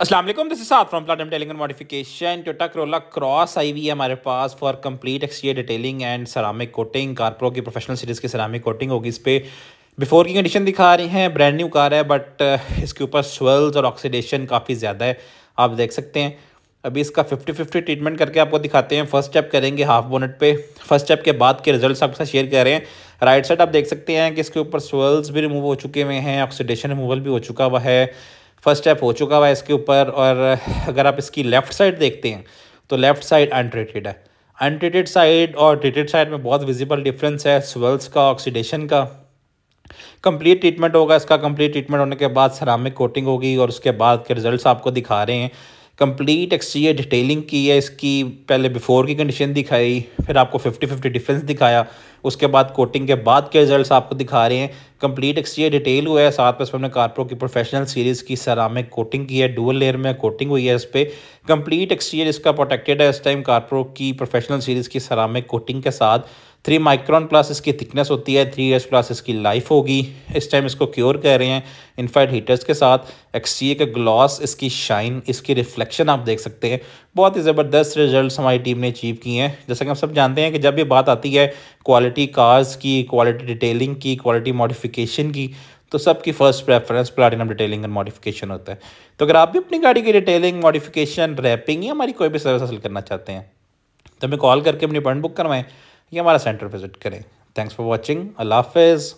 Aslam this side from platinum detailing and modification Toyota Corolla cross आई हुई है हमारे पास for complete exterior detailing and ceramic coating CarPro की प्रोफेशनल सीरीज़ की सरामिक कोटिंग होगी इस पर बिफोर की कंडीशन दिखा रही हैं ब्रांड न्यू कार है बट uh, इसके ऊपर स्वेल्स और ऑक्सीडेशन काफ़ी ज़्यादा है आप देख सकते हैं अभी इसका फिफ्टी फिफ्टी ट्रीटमेंट करके आपको दिखाते हैं फर्स्ट स्टेप करेंगे हाफ बोनट पे फर्स्ट स्टेप के बाद के रिजल्ट्स आपके साथ शेयर कर रहे हैं राइट साइड आप देख सकते हैं कि इसके ऊपर स्वेल्स भी रिमूव हो चुके हुए हैं ऑक्सीडेशन रिमूवल भी हो चुका हुआ है फर्स्ट स्टेप हो चुका हुआ है इसके ऊपर और अगर आप इसकी लेफ़्ट साइड देखते हैं तो लेफ़्ट साइड अनट्रीटेड है अनट्रीटेड साइड और ट्रीटेड साइड में बहुत विजिबल डिफरेंस है स्वेल्स का ऑक्सीडेशन का कंप्लीट ट्रीटमेंट होगा इसका कंप्लीट ट्रीटमेंट होने के बाद सरामिक कोटिंग होगी और उसके बाद के रिजल्ट्स आपको दिखा रहे हैं कंप्लीट एक्सटीरियर डिटेलिंग की है इसकी पहले बिफ़ोर की कंडीशन दिखाई फिर आपको फिफ्टी फिफ्टी डिफरेंस दिखाया उसके बाद कोटिंग के बाद के रिजल्ट्स आपको दिखा रहे हैं कंप्लीट एक्सटीरियर डिटेल हुआ है साथ में इसमें हमने कारप्रो की प्रोफेशनल सीरीज़ की सरामिक कोटिंग की है डुअल लेयर में कोटिंग हुई है इस पर कंप्लीट एक्सटीरियर इसका प्रोटेक्टेड है इस टाइम कारप्रो की प्रोफेशनल सीरीज़ की सरामिक कोटिंग के साथ थ्री माइक्रॉन प्लस इसकी थिकनेस होती है थ्री ईयर्स प्लस इसकी लाइफ होगी इस टाइम इसको क्योर कर रहे हैं इनफाइट हीटर्स के साथ एक्सटीए का ग्लॉस इसकी शाइन इसकी रिफ्लेक्शन आप देख सकते हैं बहुत ही ज़बरदस्त रिजल्ट हमारी टीम ने अचीव किए हैं जैसा कि हम सब जानते हैं कि जब ये बात आती है क्वालिटी कार्स की क्वालिटी डिटेलिंग की क्वालिटी मॉडिफिकेशन की तो सबकी first preference platinum detailing and modification होता है तो अगर आप भी अपनी गाड़ी की डिटेलिंग मॉडिफिकेशन रैपिंग या हमारी कोई भी सर्विस हासिल करना चाहते हैं तो हमें कॉल करके अपनी अपॉइंट बुक करवाएं ये हमारा सेंटर विजिट करें थैंक्स फॉर वॉचिंग अल्लाह हाफिज़